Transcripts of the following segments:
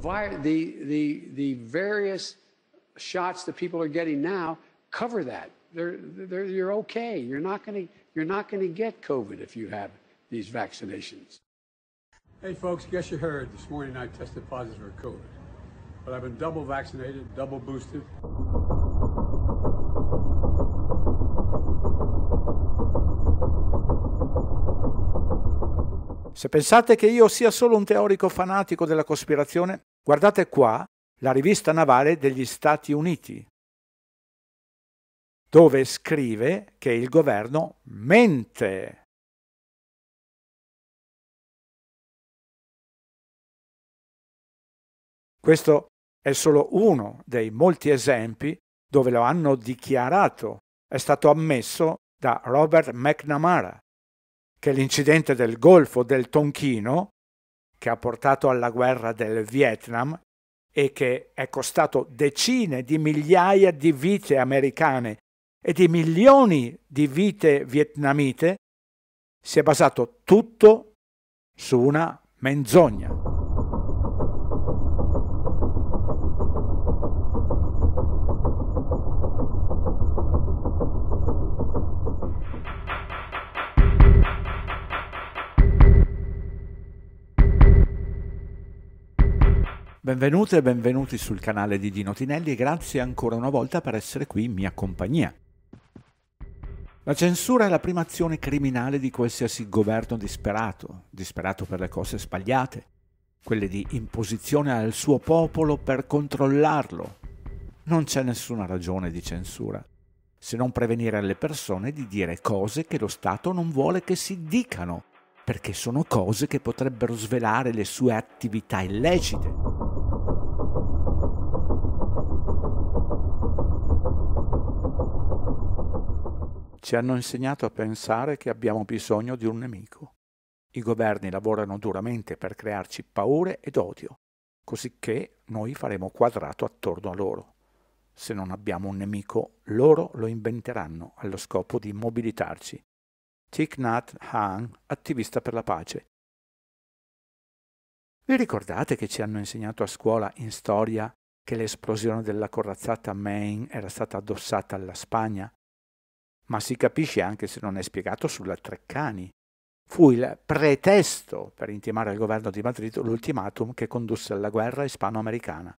vi- the, the, the various shots that people are getting now cover that. They're, they're, you're okay. You're not going to you're not going to get COVID if you have these vaccinations. Hey, folks, guess you heard this morning I tested positive for COVID, but I've been double vaccinated, double boosted. Se pensate che io sia solo un teorico fanatico della cospirazione, Guardate qua la rivista navale degli Stati Uniti, dove scrive che il governo mente. Questo è solo uno dei molti esempi dove lo hanno dichiarato. È stato ammesso da Robert McNamara che l'incidente del Golfo del Tonchino che ha portato alla guerra del Vietnam e che è costato decine di migliaia di vite americane e di milioni di vite vietnamite, si è basato tutto su una menzogna. Benvenute e benvenuti sul canale di Dino Tinelli e grazie ancora una volta per essere qui in mia compagnia. La censura è la prima azione criminale di qualsiasi governo disperato, disperato per le cose sbagliate, quelle di imposizione al suo popolo per controllarlo. Non c'è nessuna ragione di censura, se non prevenire alle persone di dire cose che lo Stato non vuole che si dicano, perché sono cose che potrebbero svelare le sue attività illecite. ci hanno insegnato a pensare che abbiamo bisogno di un nemico. I governi lavorano duramente per crearci paure ed odio, cosicché noi faremo quadrato attorno a loro. Se non abbiamo un nemico, loro lo inventeranno allo scopo di mobilitarci. Thich Nhat Hanh, attivista per la pace. Vi ricordate che ci hanno insegnato a scuola in storia che l'esplosione della corazzata Maine era stata addossata alla Spagna ma si capisce anche se non è spiegato sulla Treccani. Fu il pretesto per intimare al governo di Madrid l'ultimatum che condusse alla guerra ispano-americana.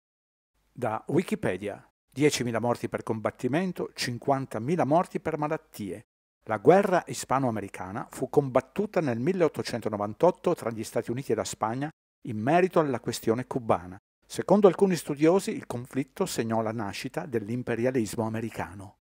Da Wikipedia 10.000 morti per combattimento, 50.000 morti per malattie. La guerra ispano-americana fu combattuta nel 1898 tra gli Stati Uniti e la Spagna in merito alla questione cubana. Secondo alcuni studiosi il conflitto segnò la nascita dell'imperialismo americano.